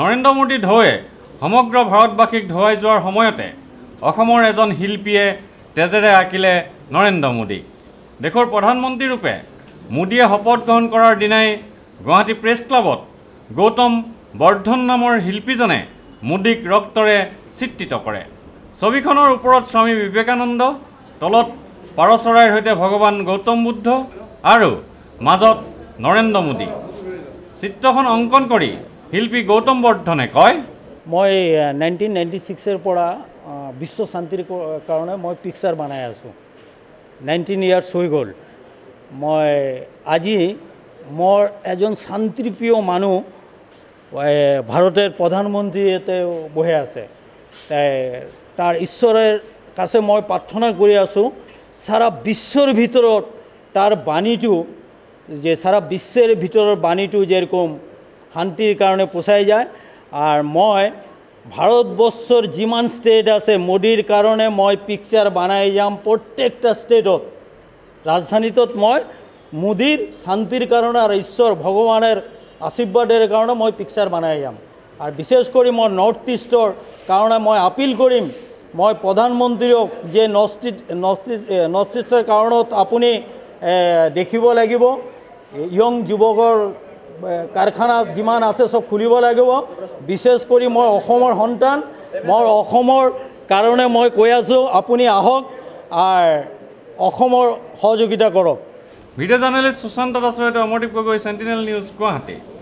নৰেন্দ্ৰ মোদী ঢৌৱে সমগ্ৰ ভাৰতবাসীক ধুৱাই যোৱাৰ সময়তে অসমৰ এজন শিল্পীয়ে তেজেৰে আঁকিলে নৰেন্দ্ৰ মোদীক দেশৰ প্ৰধানমন্ত্ৰী ৰূপে মোদীয়ে শপত গ্ৰহণ কৰাৰ দিনাই গুৱাহাটী প্ৰেছ ক্লাবত গৌতম বৰ্ধন নামৰ শিল্পীজনে মোদীক ৰক্তৰে চিত্ৰিত কৰে ছবিখনৰ ওপৰত স্বামী বিবেকানন্দ তলত পাৰচৰাইৰ সৈতে ভগৱান গৌতম বুদ্ধ আৰু মাজত নৰেন্দ্ৰ মোদী চিত্ৰখন অংকন কৰি শিল্পী গৌতম বৰ্ধনে কয় মই নাইনটিন নাইণ্টি ছিক্সৰ পৰা বিশ্ব শান্তিৰ কাৰণে মই পিকচাৰ বনাই আছোঁ নাইনটিন ইয়াৰ্ছ হৈ গ'ল মই আজি মোৰ এজন শান্তিপ্ৰিয় মানুহ ভাৰতৰ প্ৰধানমন্ত্ৰীয়ে তেওঁ বহে আছে তাৰ ঈশ্বৰৰ কাছে মই প্ৰাৰ্থনা কৰি আছোঁ সাৰা বিশ্বৰ ভিতৰত তাৰ বাণীটো যে সারা বিশ্বৰ ভিতরের বাণীটো যেরকম শান্তিৰ কাৰণে পচাই যায় আৰু মই ভাৰতবৰ্ষৰ যিমান ষ্টেট আছে মোদীৰ কাৰণে মই পিকচাৰ বনাই যাম প্ৰত্যেকটা ষ্টেটত ৰাজধানীটোত মই মোদীৰ শান্তিৰ কাৰণে আৰু ঈশ্বৰ ভগৱানৰ আশীৰ্বাদৰ কাৰণে মই পিকচাৰ বনাই যাম আৰু বিশেষ কৰি মই নৰ্থ ইষ্টৰ কাৰণে মই আপীল কৰিম মই প্ৰধানমন্ত্ৰীক যে নষ্টি নষ্টি নৰ্থ ইষ্টৰ কাৰণত আপুনি দেখিব লাগিব য়ং যুৱকৰ কাৰখানা যিমান আছে চব খুলিব লাগিব বিশেষ কৰি মই অসমৰ সন্তান মই অসমৰ কাৰণে মই কৈ আছোঁ আপুনি আহক অসমৰ সহযোগিতা কৰক video' journalist Sushanta Das Amardeep Gogoi Sentinel news Guwahati